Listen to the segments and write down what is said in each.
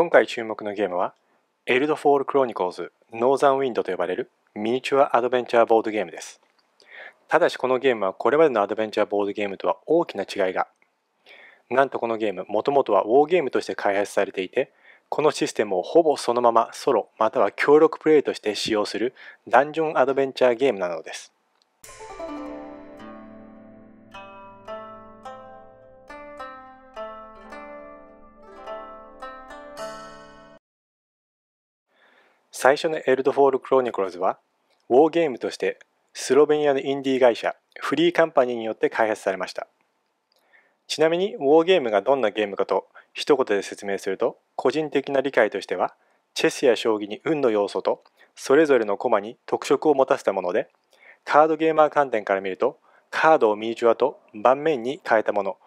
今回注目のゲームはエルドフォール・クロニコルズ・ノーザン・ウィンドと呼ばれるミニチュアアドベンチャーボードゲームですただしこのゲームはこれまでのアドベンチャーボードゲームとは大きな違いがなんとこのゲームもともとはウォーゲームとして開発されていてこのシステムをほぼそのままソロまたは協力プレイとして使用するダンジョンアドベンチャーゲームなのです最初のエルドフォール・クロニクルズは、ウォーゲームとしてスロベニアのインディー会社フリーカンパニーによって開発されました。ちなみにウォーゲームがどんなゲームかと一言で説明すると、個人的な理解としては、チェスや将棋に運の要素とそれぞれの駒に特色を持たせたもので、カードゲーマー観点から見ると、カードをミニチュアと盤面に変えたもの、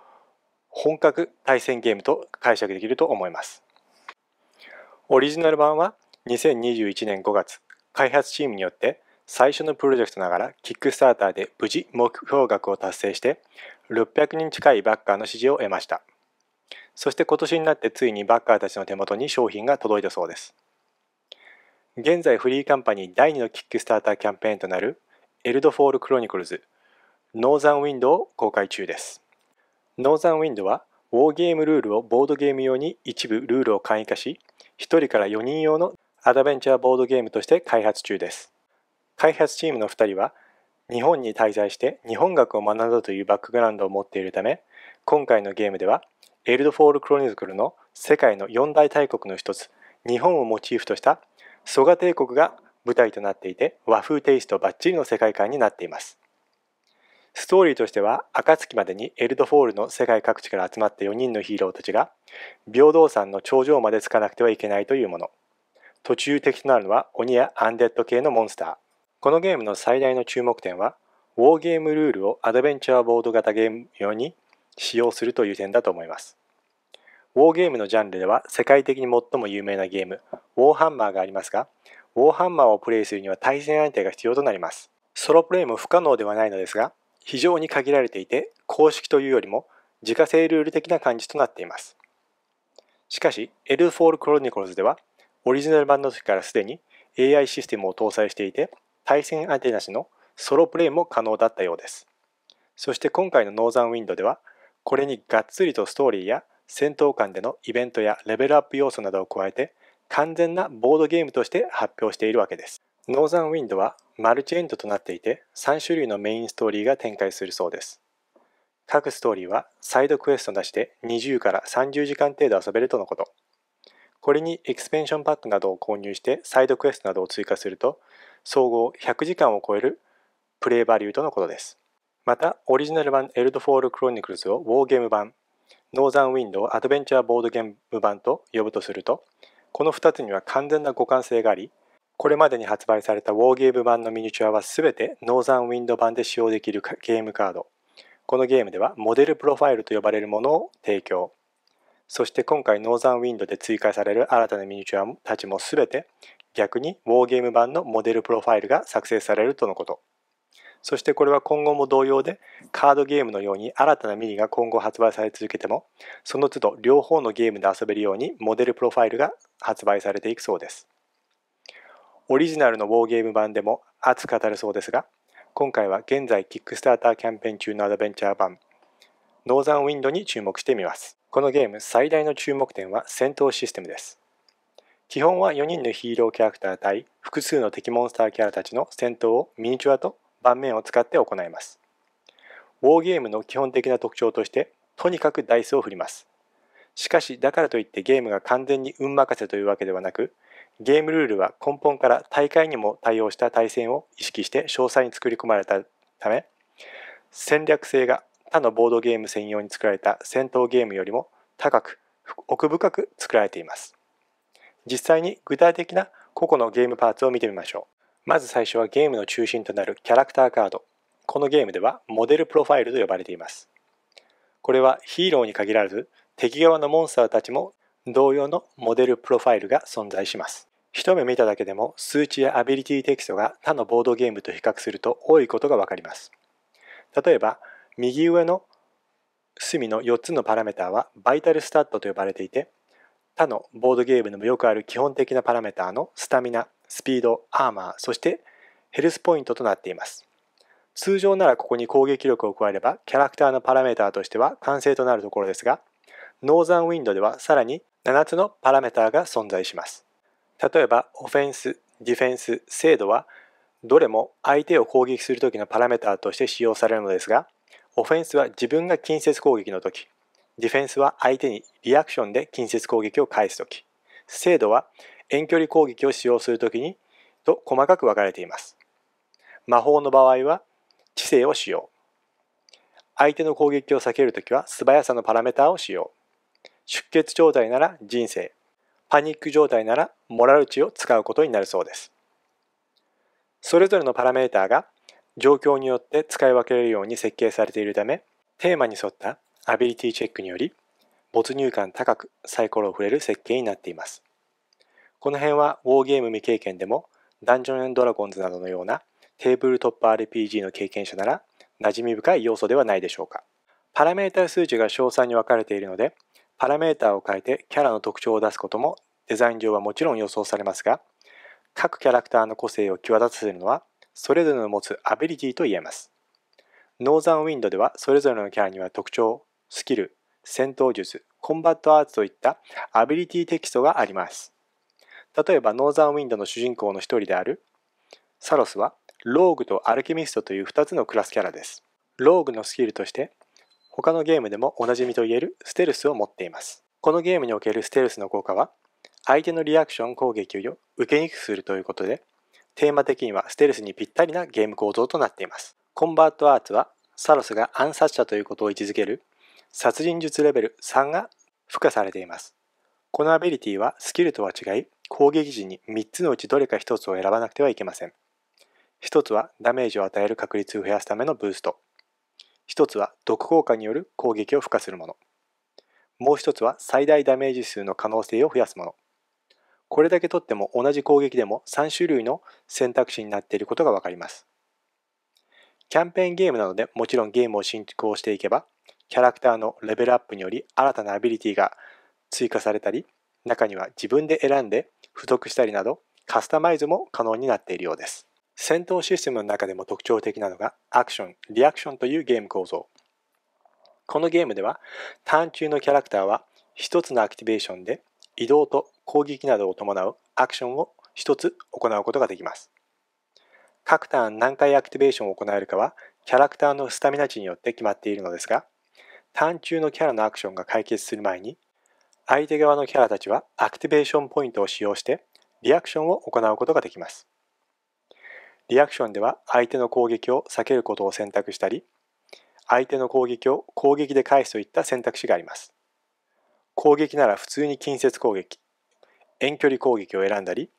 本格対戦ゲームと解釈できると思います。オリジナル版は2021年5月、開発チームによって最初のプロジェクトながらキックスターターで無事目標額を達成して600人近いバッカーの支持を得ました。そして今年になってついにバッカーたちの手元に商品が届いたそうです。現在フリーカンパニー第2のキックスターターキャンペーンとなるエルドフォールクロニクルズノーザンウィンドを公開中です。ノーザンウィンドはウォーゲームルールをボードゲーム用に一部ルールを簡易化し1人から4人用のアドベンチャーボードゲームとして開発中です開発チームの2人は日本に滞在して日本学を学んだというバックグラウンドを持っているため今回のゲームではエルドフォール・クロニクルの世界の四大大国の一つ日本をモチーフとした蘇我帝国が舞台となっていて和風テイストバッチリの世界観になっていますストーリーとしては暁までにエルドフォールの世界各地から集まった4人のヒーローたちが平等山の頂上までつかなくてはいけないというもの途中敵となるのは鬼やアンデッド系のモンスター。このゲームの最大の注目点は、ウォーゲームルールをアドベンチャーボード型ゲーム用に使用するという点だと思います。ウォーゲームのジャンルでは世界的に最も有名なゲーム、ウォーハンマーがありますが、ウォーハンマーをプレイするには対戦相手が必要となります。ソロプレイも不可能ではないのですが、非常に限られていて、公式というよりも自家製ルール的な感じとなっています。しかし、エルフォール・クロニコルズでは、オリジナル版の時からすでに AI システムを搭載していて対戦相手なしのソロプレイも可能だったようですそして今回のノーザンウィンドではこれにがっつりとストーリーや戦闘間でのイベントやレベルアップ要素などを加えて完全なボードゲームとして発表しているわけですノーザンウィンドはマルチエンドとなっていて3種類のメインストーリーが展開するそうです各ストーリーはサイドクエストなしで20から30時間程度遊べるとのことこれにエクスペンションパックなどを購入してサイドクエストなどを追加すると総合100時間を超えるプレイバリューとのことです。またオリジナル版エルドフォールクロニクルズをウォーゲーム版ノーザンウィンドをアドベンチャーボードゲーム版と呼ぶとするとこの2つには完全な互換性がありこれまでに発売されたウォーゲーム版のミニチュアは全てノーザンウィンド版で使用できるゲームカードこのゲームではモデルプロファイルと呼ばれるものを提供そして今回ノーザンウィンドで追加される新たなミニチュアたちも全て逆にウォーゲーム版のモデルプロファイルが作成されるとのことそしてこれは今後も同様でカードゲームのように新たなミニが今後発売され続けてもその都度両方のゲームで遊べるようにモデルプロファイルが発売されていくそうですオリジナルのウォーゲーム版でも熱く語るそうですが今回は現在キックスターターキャンペーン中のアドベンチャー版ノーザンウィンドに注目してみます。このゲーム最大の注目点は戦闘システムです。基本は4人のヒーローキャラクター対複数の敵モンスターキャラたちの戦闘をミニチュアと盤面を使って行います。ウォーゲームの基本的な特徴としてとにかくダイスを振ります。しかしだからといってゲームが完全に運任せというわけではなくゲームルールは根本から大会にも対応した対戦を意識して詳細に作り込まれたため戦略性が他のボードゲーム専用に作られた戦闘ゲームよりも高く奥深く作られています実際に具体的な個々のゲームパーツを見てみましょうまず最初はゲームの中心となるキャラクターカードこのゲームではモデルプロファイルと呼ばれていますこれはヒーローに限らず敵側のモンスターたちも同様のモデルプロファイルが存在します一目見ただけでも数値やアビリティテキストが他のボードゲームと比較すると多いことがわかります例えば右上の隅の4つのパラメータはバイタルスタットと呼ばれていて他のボードゲームでもよくある基本的なパラメータのスタミナ、スピード、アーマー、そしてヘルスポイントとなっています。通常ならここに攻撃力を加えればキャラクターのパラメータとしては完成となるところですがノーザンウィンドではさらに7つのパラメータが存在します例えばオフェンス、ディフェンス、精度はどれも相手を攻撃する時のパラメータとして使用されるのですがオフェンスは自分が近接攻撃の時、ディフェンスは相手にリアクションで近接攻撃を返す時、精度は遠距離攻撃を使用する時にと細かく分かれています。魔法の場合は知性を使用。相手の攻撃を避ける時は素早さのパラメーターを使用。出血状態なら人生。パニック状態ならモラル値を使うことになるそうです。それぞれのパラメーターが状況によって使い分けれるように設計されているためテーマに沿ったアビリティチェックにより没入感高くサイコロを振れる設計になっていますこの辺はウォーゲーム未経験でもダンジョンドラゴンズなどのようなテーブルトップ RPG の経験者なら馴染み深い要素ではないでしょうかパラメータ数値が詳細に分かれているのでパラメータを変えてキャラの特徴を出すこともデザイン上はもちろん予想されますが各キャラクターの個性を際立たせるのはそれぞれの持つアビリティと言えます。ノーザンウィンドではそれぞれのキャラには特徴、スキル、戦闘術、コンバットアーツといったアビリティテキストがあります。例えばノーザンウィンドの主人公の一人であるサロスはローグとアルケミストという2つのクラスキャラです。ローグのスキルとして他のゲームでもおなじみといえるステルスを持っています。このゲームにおけるステルスの効果は相手のリアクション攻撃を受けにくくするということでテーマ的にはステルスにぴったりなゲーム構造となっています。コンバートアーツはサロスが暗殺者ということを位置づける殺人術レベル3が付加されています。このアビリティはスキルとは違い攻撃時に3つのうちどれか1つを選ばなくてはいけません。1つはダメージを与える確率を増やすためのブースト。1つは毒効果による攻撃を付加するもの。もう1つは最大ダメージ数の可能性を増やすもの。これだけ取っても同じ攻撃でも3種類の選択肢になっていることがわかります。キャンペーンゲームなのでもちろんゲームを進行していけばキャラクターのレベルアップにより新たなアビリティが追加されたり中には自分で選んで付属したりなどカスタマイズも可能になっているようです戦闘システムの中でも特徴的なのがアクションリアクションというゲーム構造このゲームではターン中のキャラクターは1つのアクティベーションで移動と攻撃などを伴うアクションを1つ行うことができます。各ターン何回アクティベーションを行えるかはキャラクターのスタミナ値によって決まっているのですがターン中のキャラのアクションが解決する前に相手側のキャラたちはアクティベーションポイントを使用してリアクションを行うことができますリアクションでは相手の攻撃を避けることを選択したり相手の攻撃を攻撃で返すといった選択肢があります攻撃なら普通に近接攻撃遠距離攻撃を選んだり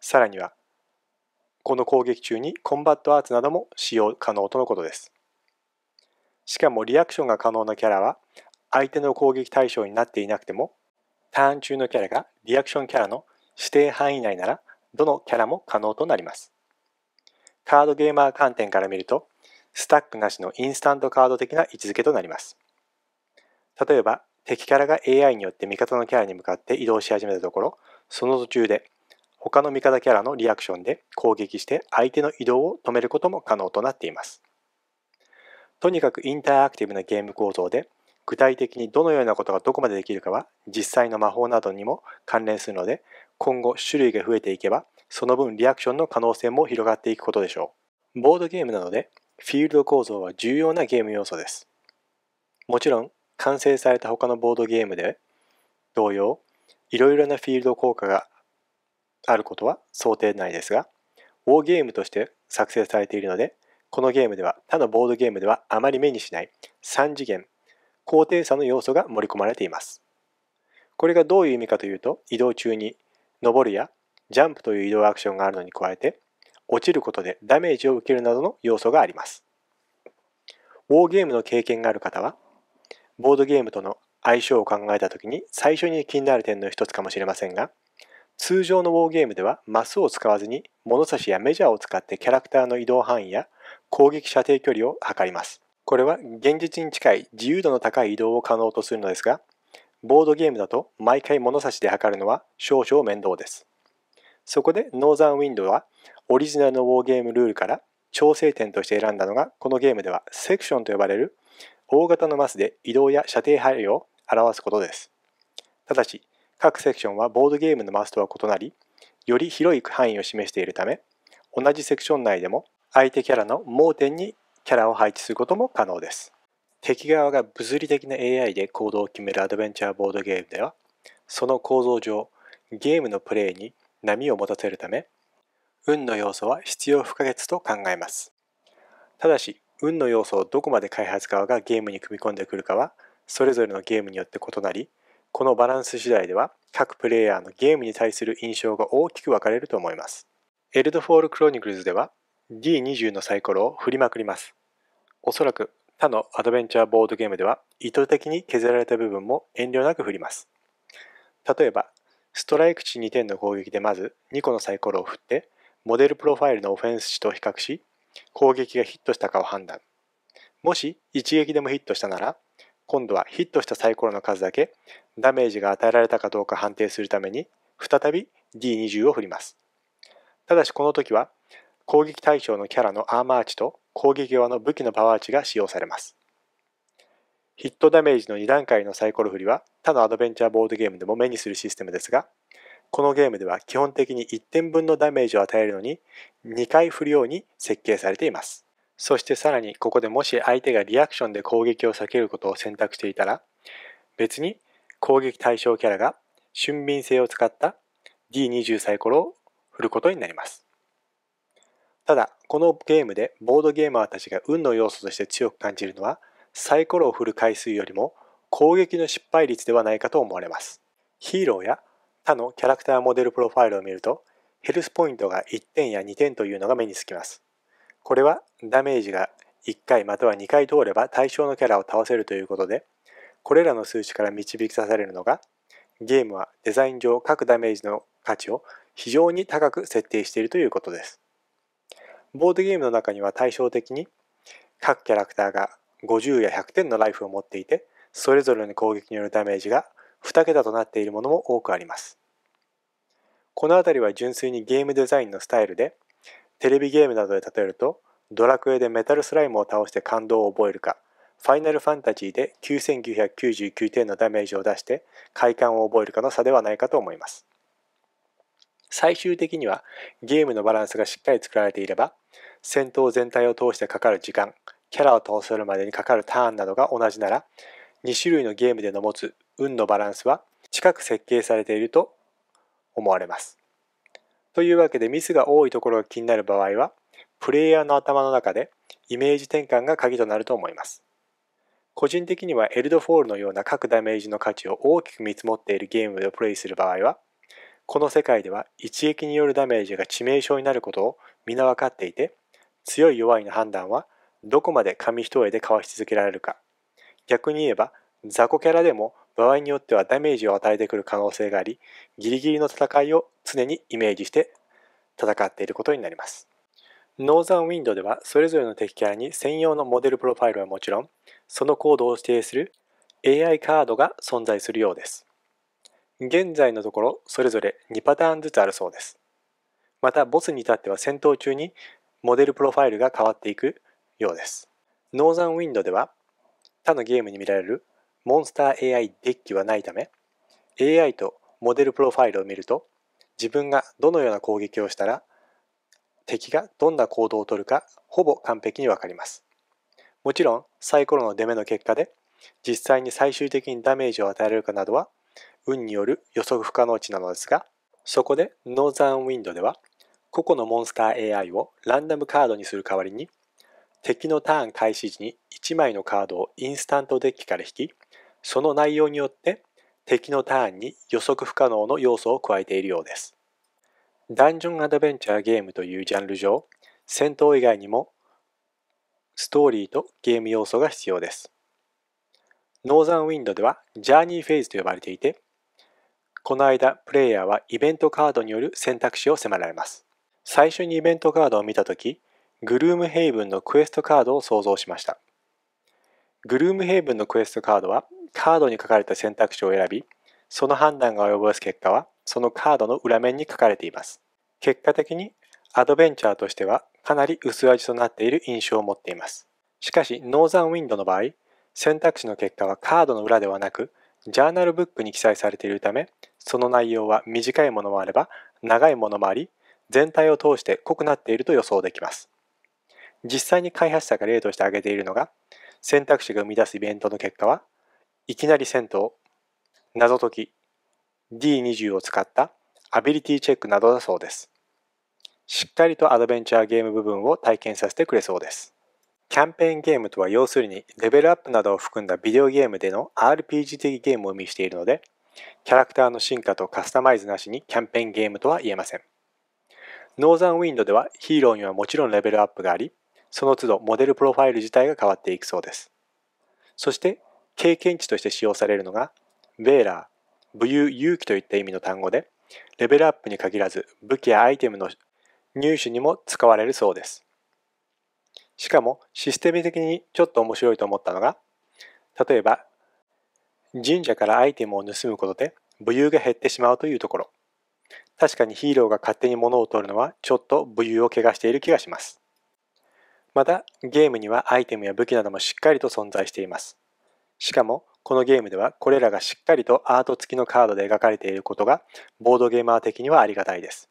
さらにはこの攻撃中にコンバットアーツなども使用可能とのことですしかもリアクションが可能なキャラは相手の攻撃対象になっていなくてもターン中のキャラがリアクションキャラの指定範囲内ならどのキャラも可能となりますカードゲーマー観点から見るとスタックなしのインスタントカード的な位置づけとなります例えば敵キャラが AI によって味方のキャラに向かって移動し始めたところその途中で他の味方キャラのリアクションで攻撃して相手の移動を止めることも可能となっています。とにかくインタラクティブなゲーム構造で具体的にどのようなことがどこまでできるかは実際の魔法などにも関連するので今後種類が増えていけばその分リアクションの可能性も広がっていくことでしょう。ボードゲームなのでフィールド構造は重要なゲーム要素です。もちろん完成された他のボードゲームで同様いろいろなフィールド効果があることは想定内ですが、ウォーゲームとして作成されているので、このゲームでは他のボードゲームではあまり目にしない3次元、高低差の要素が盛り込まれています。これがどういう意味かというと、移動中に登るやジャンプという移動アクションがあるのに加えて、落ちることでダメージを受けるなどの要素があります。ウォーゲームの経験がある方は、ボードゲームとの相性を考えた時に最初に気になる点の一つかもしれませんが通常のウォーゲームではマスを使わずに物差しやメジャーを使ってキャラクターの移動範囲や攻撃射程距離を測りますこれは現実に近い自由度の高い移動を可能とするのですがボードゲームだと毎回物差しで測るのは少々面倒ですそこでノーザンウィンドウはオリジナルのウォーゲームルールから調整点として選んだのがこのゲームではセクションと呼ばれる大型のマスで移動や射程配慮を表すことです。ただし、各セクションはボードゲームのマスとは異なり、より広い範囲を示しているため、同じセクション内でも相手キャラの盲点にキャラを配置することも可能です。敵側が物理的な AI で行動を決めるアドベンチャーボードゲームでは、その構造上、ゲームのプレイに波を持たせるため、運の要素は必要不可欠と考えます。ただし、運の要素をどこまで開発側がゲームに組み込んでくるかはそれぞれのゲームによって異なりこのバランス次第では各プレイヤーのゲームに対する印象が大きく分かれると思いますエルドフォール・クロニクルズでは D20 のサイコロを振りまくりますおそらく他のアドベンチャーボードゲームでは意図的に削られた部分も遠慮なく振ります例えばストライク値2点の攻撃でまず2個のサイコロを振ってモデルプロファイルのオフェンス値と比較し攻撃がヒットしたかを判断もし一撃でもヒットしたなら今度はヒットしたサイコロの数だけダメージが与えられたかどうか判定するために再び D20 を振ります。ただしこの時は攻撃対象のキャラのアーマー値と攻撃側の武器のパワー値が使用されます。ヒットダメージの2段階のサイコロ振りは他のアドベンチャーボードゲームでも目にするシステムですが、このゲームでは基本的に1点分のダメージを与えるのに2回振るように設計されています。そしてさらにここでもし相手がリアクションで攻撃を避けることを選択していたら別に攻撃対象キャラが俊敏性を使った D20 サイコロを振ることになりますただこのゲームでボードゲーマーたちが運の要素として強く感じるのはサイコロを振る回数よりも攻撃の失敗率ではないかと思われますヒーローや他のキャラクターモデルプロファイルを見るとヘルスポイントが1点や2点というのが目につきますこれはダメージが1回または2回通れば対象のキャラを倒せるということで、これらの数値から導き出されるのが、ゲームはデザイン上各ダメージの価値を非常に高く設定しているということです。ボードゲームの中には対照的に各キャラクターが50や100点のライフを持っていてそれぞれの攻撃によるダメージが2桁となっているものも多くあります。この辺りは純粋にゲームデザインのスタイルでテレビゲームなどで例えると、ドラクエでメタルスライムを倒して感動を覚えるか、ファイナルファンタジーで9999点のダメージを出して快感を覚えるかの差ではないかと思います。最終的にはゲームのバランスがしっかり作られていれば、戦闘全体を通してかかる時間、キャラを倒せるまでにかかるターンなどが同じなら、2種類のゲームでの持つ運のバランスは近く設計されていると思われます。というわけでミスが多いところが気になる場合は、プレイヤーの頭の中でイメージ転換が鍵となると思います。個人的にはエルドフォールのような各ダメージの価値を大きく見積もっているゲームでプレイする場合は、この世界では一撃によるダメージが致命傷になることを皆分かっていて、強い弱いの判断はどこまで紙一重でかわし続けられるか、逆に言えば雑魚キャラでも場合によってはダメージを与えてくる可能性がありギリギリの戦いを常にイメージして戦っていることになりますノーザンウィンドではそれぞれの敵キャラに専用のモデルプロファイルはもちろんそのコードを指定する AI カードが存在するようです現在のところそれぞれ2パターンずつあるそうですまたボスに至っては戦闘中にモデルプロファイルが変わっていくようですノーザンウィンドでは他のゲームに見られるモンスター AI デッキはないため AI とモデルプロファイルを見ると自分がどのような攻撃をしたら敵がどんな行動をとるかほぼ完璧にわかりますもちろんサイコロの出目の結果で実際に最終的にダメージを与えられるかなどは運による予測不可能値なのですがそこでノーザンウィンドでは個々のモンスター AI をランダムカードにする代わりに敵のターン開始時に1枚のカードをインスタントデッキから引きその内容によって敵のターンに予測不可能の要素を加えているようです。ダンジョンアドベンチャーゲームというジャンル上、戦闘以外にもストーリーとゲーム要素が必要です。ノーザンウィンドではジャーニーフェーズと呼ばれていて、この間プレイヤーはイベントカードによる選択肢を迫られます。最初にイベントカードを見た時、グルームヘイブンのクエストカードを想像しました。グルームヘイブンのクエストカードはカードに書かれた選択肢を選びその判断が及ぼす結果はそのカードの裏面に書かれています結果的にアドベンチャーとしてはかなり薄味となっている印象を持っていますしかしノーザンウィンドの場合選択肢の結果はカードの裏ではなくジャーナルブックに記載されているためその内容は短いものもあれば長いものもあり全体を通して濃くなっていると予想できます実際に開発者が例として挙げているのが選択肢が生み出すイベントの結果はいきなり銭湯謎解き D20 を使ったアビリティチェックなどだそうですしっかりとアドベンチャーゲーム部分を体験させてくれそうですキャンペーンゲームとは要するにレベルアップなどを含んだビデオゲームでの RPG 的ゲームを意味しているのでキャラクターの進化とカスタマイズなしにキャンペーンゲームとは言えませんノーザンウィンドではヒーローにはもちろんレベルアップがありその都度モデルプロファイル自体が変わっていくそうです。そして経験値として使用されるのがベーラー、武勇勇気といった意味の単語でレベルアップに限らず武器やアイテムの入手にも使われるそうです。しかもシステム的にちょっと面白いと思ったのが例えば神社からアイテムを盗むことで武勇が減ってしまうというところ確かにヒーローが勝手に物を取るのはちょっと武勇を怪我している気がしますまたゲームにはアイテムや武器などもしっかりと存在していますしかもこのゲームではこれらがしっかりとアート付きのカードで描かれていることがボードゲーマー的にはありがたいです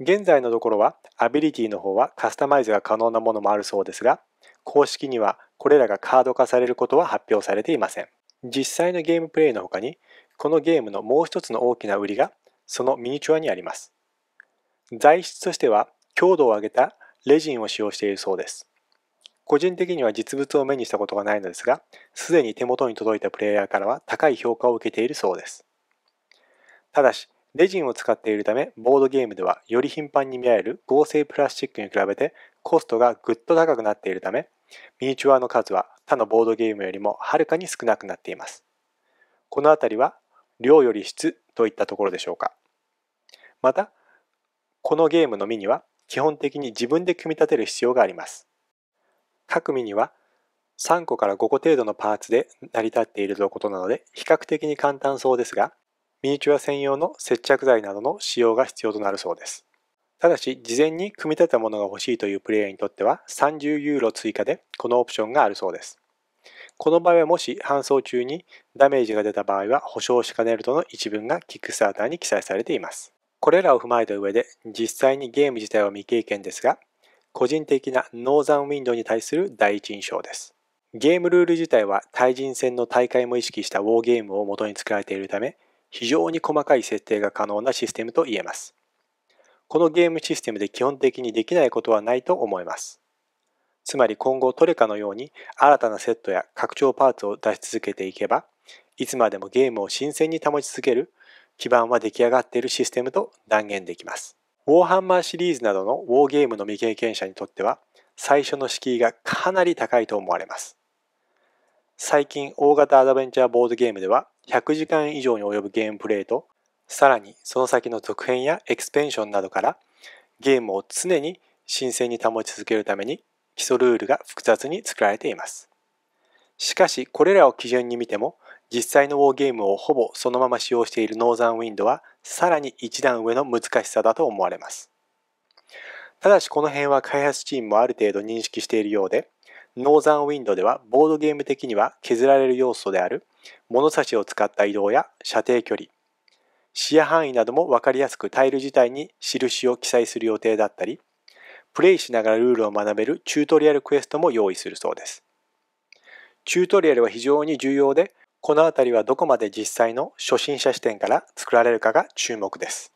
現在のところはアビリティの方はカスタマイズが可能なものもあるそうですが公式にはこれらがカード化されることは発表されていません実際のゲームプレイの他にこのゲームのもう一つの大きな売りがそのミニチュアにあります材質としては強度を上げたレジンを使用しているそうです。個人的には実物を目にしたことがないのですが、すでに手元に届いたプレイヤーからは高い評価を受けているそうです。ただし、レジンを使っているため、ボードゲームではより頻繁に見られる合成プラスチックに比べてコストがぐっと高くなっているため、ミニチュアの数は他のボードゲームよりもはるかに少なくなっています。この辺りは、量より質といったところでしょうか。また、このゲームのミニは基本的に自分で組み立てる必要があります。各ミニは3個から5個程度のパーツで成り立っているとのことなので比較的に簡単そうですがミニチュア専用の接着剤などの使用が必要となるそうです。ただし事前に組み立てたものが欲しいというプレイヤーにとっては30ユーロ追加でこのオプションがあるそうです。この場合はもし搬送中にダメージが出た場合は保証しかねるとの一文がキックスターターに記載されています。これらを踏まえた上で実際にゲーム自体は未経験ですが個人的なノーザンウィンドウに対する第一印象ですゲームルール自体は対人戦の大会も意識したウォーゲームを元に作られているため非常に細かい設定が可能なシステムと言えますこのゲームシステムで基本的にできないことはないと思いますつまり今後トレカのように新たなセットや拡張パーツを出し続けていけばいつまでもゲームを新鮮に保ち続ける基盤は出来上がっているシステムと断言できます。ウォーハンマーシリーズなどのウォーゲームの未経験者にとっては、最初の敷居がかなり高いと思われます。最近、大型アドベンチャーボードゲームでは、100時間以上に及ぶゲームプレイと、さらにその先の続編やエクスペンションなどから、ゲームを常に新鮮に保ち続けるために、基礎ルールが複雑に作られています。しかし、これらを基準に見ても、実際のウォーゲームをほぼそのまま使用しているノーザンウィンドはさらに一段上の難しさだと思われます。ただしこの辺は開発チームもある程度認識しているようで、ノーザンウィンドではボードゲーム的には削られる要素である物差しを使った移動や射程距離、視野範囲なども分かりやすくタイル自体に印を記載する予定だったり、プレイしながらルールを学べるチュートリアルクエストも用意するそうです。チュートリアルは非常に重要で、この辺りはどこまで実際の初心者視点から作られるかが注目です。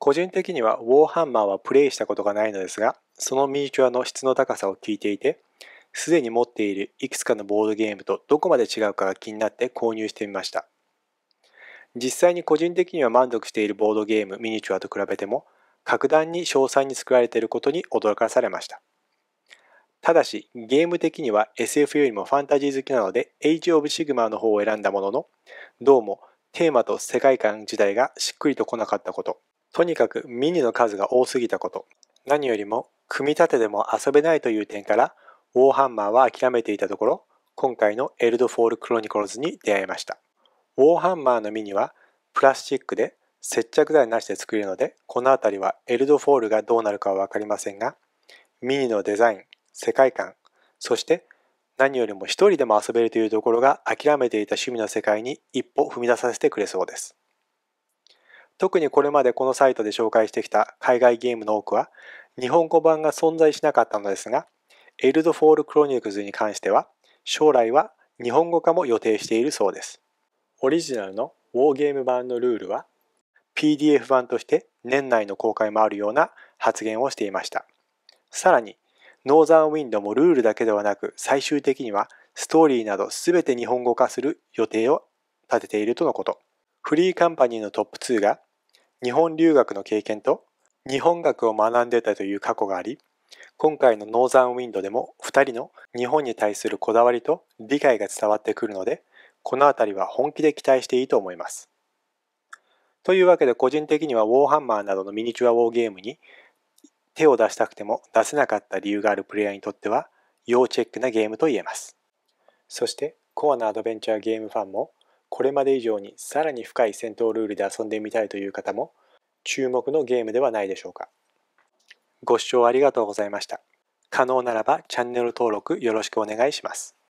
個人的にはウォーハンマーはプレイしたことがないのですが、そのミニチュアの質の高さを聞いていて、すでに持っているいくつかのボードゲームとどこまで違うかが気になって購入してみました。実際に個人的には満足しているボードゲームミニチュアと比べても、格段に詳細に作られていることに驚かされました。ただし、ゲーム的には SF よりもファンタジー好きなので、エイジ・オブ・シグマの方を選んだものの、どうもテーマと世界観自体がしっくりとこなかったこと、とにかくミニの数が多すぎたこと、何よりも組み立てでも遊べないという点から、ウォーハンマーは諦めていたところ、今回のエルドフォール・クロニコルズに出会いました。ウォーハンマーのミニはプラスチックで接着剤なしで作れるので、この辺りはエルドフォールがどうなるかは分かりませんが、ミニのデザイン、世界観そして何よりも一人でも遊べるというところが諦めていた趣味の世界に一歩踏み出させてくれそうです特にこれまでこのサイトで紹介してきた海外ゲームの多くは日本語版が存在しなかったのですがエルドフォール・クロニクズに関しては将来は日本語化も予定しているそうですオリジナルのウォーゲーム版のルールは PDF 版として年内の公開もあるような発言をしていましたさらにノーザンウィンドもルールだけではなく最終的にはストーリーなど全て日本語化する予定を立てているとのこと。フリーカンパニーのトップ2が日本留学の経験と日本学を学んでたという過去があり今回のノーザンウィンドでも2人の日本に対するこだわりと理解が伝わってくるのでこの辺りは本気で期待していいと思います。というわけで個人的にはウォーハンマーなどのミニチュアウォーゲームに手を出したくても出せなかった理由があるプレイヤーにとっては要チェックなゲームと言えます。そしてコアなアドベンチャーゲームファンもこれまで以上にさらに深い戦闘ルールで遊んでみたいという方も注目のゲームではないでしょうか。ご視聴ありがとうございました。可能ならばチャンネル登録よろしくお願いします。